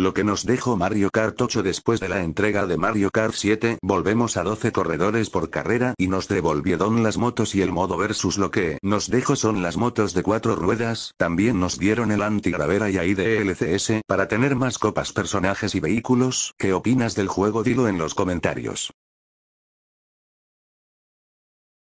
Lo que nos dejó Mario Kart 8 después de la entrega de Mario Kart 7 volvemos a 12 corredores por carrera y nos devolvieron las motos y el modo versus lo que nos dejó son las motos de cuatro ruedas, también nos dieron el anti antigravera y ahí de LCS para tener más copas personajes y vehículos, ¿qué opinas del juego? Dilo en los comentarios.